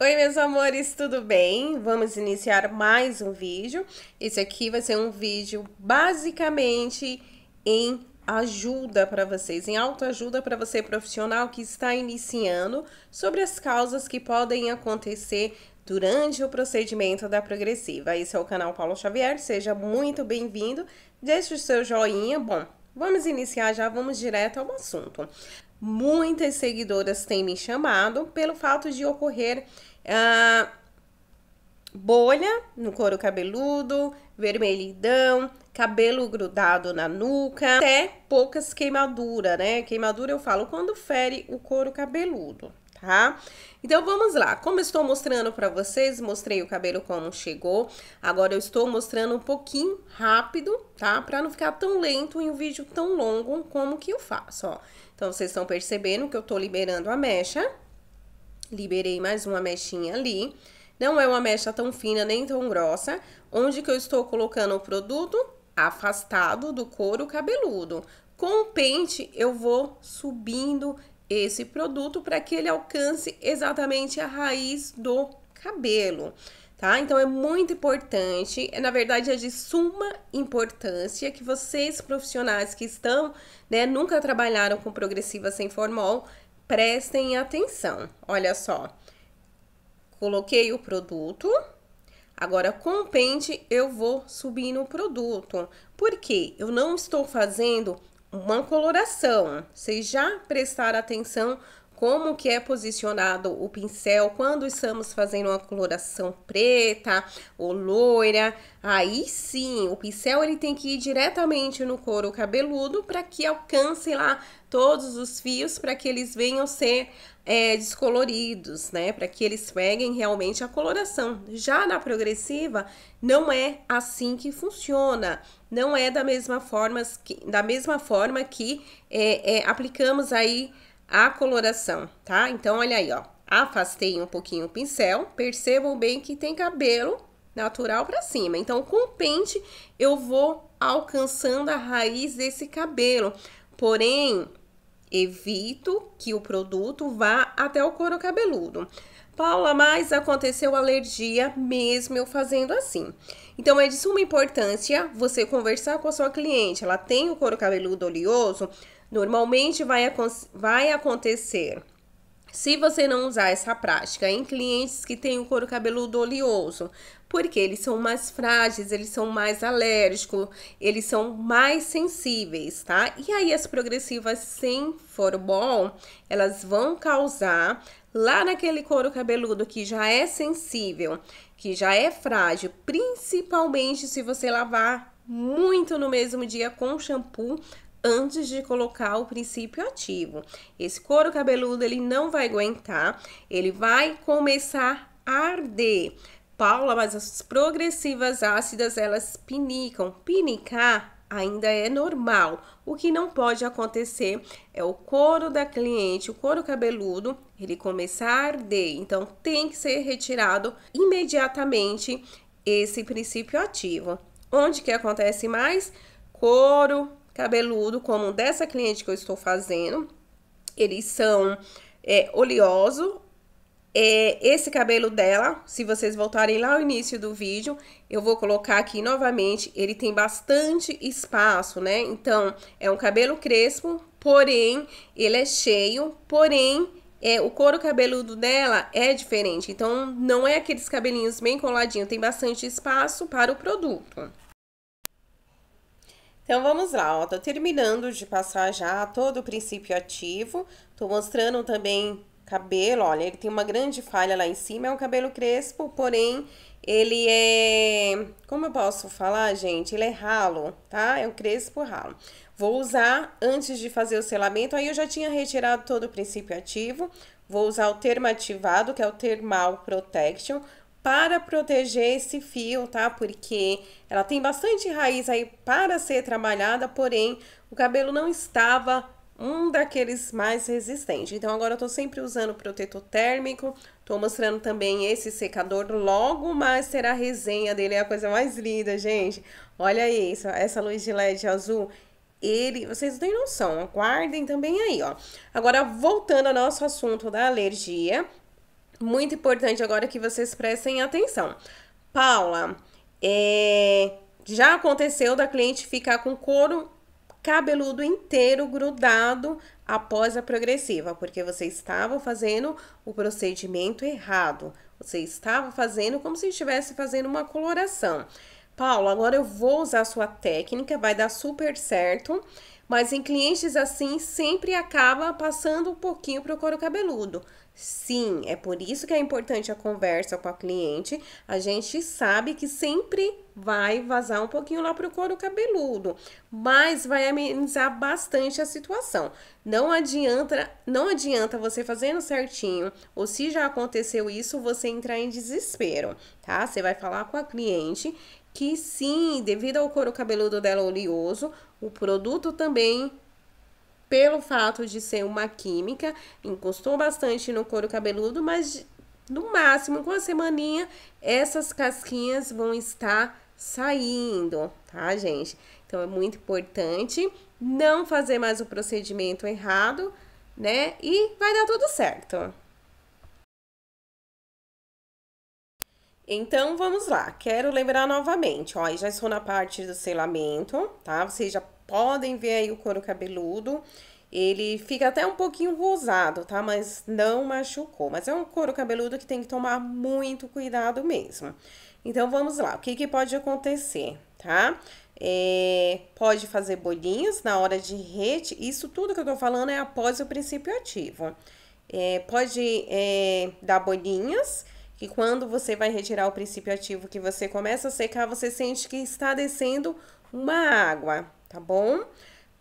Oi, meus amores, tudo bem? Vamos iniciar mais um vídeo. Esse aqui vai ser um vídeo basicamente em ajuda para vocês, em autoajuda para você profissional que está iniciando sobre as causas que podem acontecer durante o procedimento da progressiva. Esse é o canal Paulo Xavier, seja muito bem-vindo. Deixe o seu joinha, bom, Vamos iniciar já, vamos direto ao assunto. Muitas seguidoras têm me chamado pelo fato de ocorrer ah, bolha no couro cabeludo, vermelhidão, cabelo grudado na nuca, até poucas queimaduras, né? Queimadura eu falo quando fere o couro cabeludo tá? Então vamos lá, como eu estou mostrando para vocês, mostrei o cabelo como chegou, agora eu estou mostrando um pouquinho rápido, tá? Para não ficar tão lento e um vídeo tão longo como que eu faço, ó. Então vocês estão percebendo que eu estou liberando a mecha, liberei mais uma mechinha ali, não é uma mecha tão fina nem tão grossa, onde que eu estou colocando o produto afastado do couro cabeludo. Com o pente eu vou subindo esse produto para que ele alcance exatamente a raiz do cabelo, tá? Então é muito importante, é na verdade é de suma importância que vocês profissionais que estão, né, nunca trabalharam com progressiva sem formol, prestem atenção. Olha só. Coloquei o produto, Agora, com o pente, eu vou subindo o produto. Por quê? Eu não estou fazendo uma coloração. Vocês já prestaram atenção como que é posicionado o pincel quando estamos fazendo uma coloração preta ou loira. Aí sim, o pincel ele tem que ir diretamente no couro cabeludo para que alcance lá todos os fios para que eles venham ser é, descoloridos, né? Para que eles peguem realmente a coloração. Já na progressiva, não é assim que funciona. Não é da mesma forma que, da mesma forma que é, é, aplicamos aí a coloração, tá? Então, olha aí, ó. Afastei um pouquinho o pincel. Percebam bem que tem cabelo natural para cima. Então, com o pente, eu vou alcançando a raiz desse cabelo. Porém, evito que o produto vá até o couro cabeludo. Paula, mas aconteceu alergia mesmo eu fazendo assim. Então é de suma importância você conversar com a sua cliente. Ela tem o couro cabeludo oleoso, normalmente vai, vai acontecer se você não usar essa prática em clientes que têm o couro cabeludo oleoso, porque eles são mais frágeis, eles são mais alérgicos, eles são mais sensíveis, tá? E aí as progressivas sem forbol, elas vão causar lá naquele couro cabeludo que já é sensível, que já é frágil, principalmente se você lavar muito no mesmo dia com shampoo antes de colocar o princípio ativo. Esse couro cabeludo ele não vai aguentar, ele vai começar a arder. Paula, mas as progressivas ácidas elas pinicam. Pinicar ainda é normal. O que não pode acontecer é o couro da cliente, o couro cabeludo, ele começar a arder. Então tem que ser retirado imediatamente esse princípio ativo. Onde que acontece mais? Couro, cabeludo, como dessa cliente que eu estou fazendo. Eles são é, oleoso. É, esse cabelo dela, se vocês voltarem lá ao início do vídeo, eu vou colocar aqui novamente, ele tem bastante espaço, né? Então, é um cabelo crespo, porém, ele é cheio, porém, é, o couro cabeludo dela é diferente. Então, não é aqueles cabelinhos bem coladinhos, tem bastante espaço para o produto. Então vamos lá, ó, tô terminando de passar já todo o princípio ativo, tô mostrando também cabelo, olha, ele tem uma grande falha lá em cima, é um cabelo crespo, porém ele é, como eu posso falar, gente, ele é ralo, tá? É um crespo ralo. Vou usar antes de fazer o selamento, aí eu já tinha retirado todo o princípio ativo, vou usar o termo ativado, que é o thermal Protection, para proteger esse fio, tá? Porque ela tem bastante raiz aí para ser trabalhada, porém o cabelo não estava um daqueles mais resistentes. Então agora eu tô sempre usando protetor térmico, tô mostrando também esse secador, logo mais será a resenha dele, é a coisa mais linda, gente. Olha isso, essa luz de LED azul, ele, vocês não têm noção, aguardem também aí, ó. Agora voltando ao nosso assunto da alergia, muito importante agora que vocês prestem atenção. Paula, é, já aconteceu da cliente ficar com couro cabeludo inteiro grudado após a progressiva, porque você estava fazendo o procedimento errado. Você estava fazendo como se estivesse fazendo uma coloração. Paulo, agora eu vou usar a sua técnica, vai dar super certo. Mas em clientes assim, sempre acaba passando um pouquinho para o couro cabeludo. Sim, é por isso que é importante a conversa com a cliente. A gente sabe que sempre vai vazar um pouquinho lá para o couro cabeludo, mas vai amenizar bastante a situação. Não adianta, não adianta você fazendo certinho, ou se já aconteceu isso, você entrar em desespero, tá? Você vai falar com a cliente que sim, devido ao couro cabeludo dela oleoso, o produto também, pelo fato de ser uma química, encostou bastante no couro cabeludo, mas no máximo com a semaninha essas casquinhas vão estar saindo, tá, gente? Então é muito importante não fazer mais o procedimento errado, né? E vai dar tudo certo. Então, vamos lá. Quero lembrar novamente, ó, já estou na parte do selamento, tá? Vocês já podem ver aí o couro cabeludo. Ele fica até um pouquinho rosado, tá? Mas não machucou. Mas é um couro cabeludo que tem que tomar muito cuidado mesmo. Então, vamos lá. O que, que pode acontecer, tá? É, pode fazer bolinhas na hora de rete. Isso tudo que eu tô falando é após o princípio ativo. É, pode é, dar bolinhas que quando você vai retirar o princípio ativo que você começa a secar, você sente que está descendo uma água, tá bom?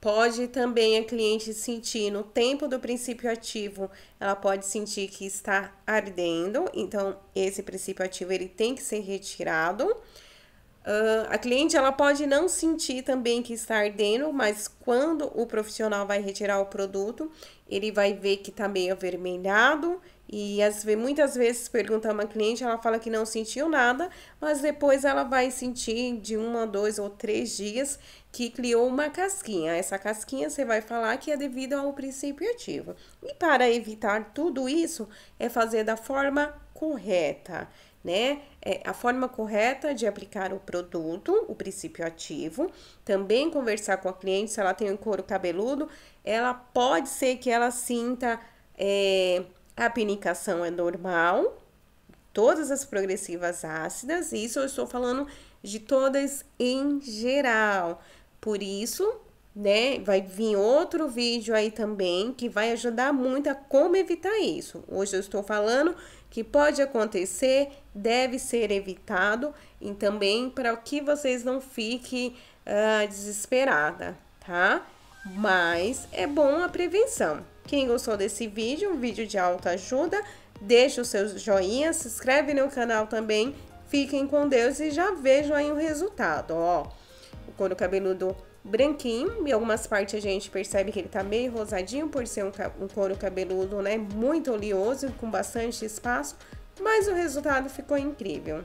Pode também a cliente sentir no tempo do princípio ativo, ela pode sentir que está ardendo, então esse princípio ativo ele tem que ser retirado. Uh, a cliente ela pode não sentir também que está ardendo, mas quando o profissional vai retirar o produto, ele vai ver que está meio avermelhado, e as, muitas vezes pergunta a uma cliente, ela fala que não sentiu nada, mas depois ela vai sentir de um dois ou três dias que criou uma casquinha. Essa casquinha você vai falar que é devido ao princípio ativo. E para evitar tudo isso, é fazer da forma correta, né? É a forma correta de aplicar o produto, o princípio ativo. Também conversar com a cliente se ela tem um couro cabeludo, ela pode ser que ela sinta. É, a pinicação é normal, todas as progressivas ácidas, isso eu estou falando de todas em geral. Por isso, né, vai vir outro vídeo aí também que vai ajudar muito a como evitar isso. Hoje eu estou falando que pode acontecer, deve ser evitado e também para que vocês não fiquem uh, desesperada, tá? Mas é bom a prevenção. Quem gostou desse vídeo, um vídeo de alta ajuda, deixe os seus joinhas, se inscreve no canal também, fiquem com Deus e já vejam aí o resultado, ó. O couro cabeludo branquinho, e algumas partes a gente percebe que ele tá meio rosadinho por ser um, um couro cabeludo, né, muito oleoso, com bastante espaço, mas o resultado ficou incrível.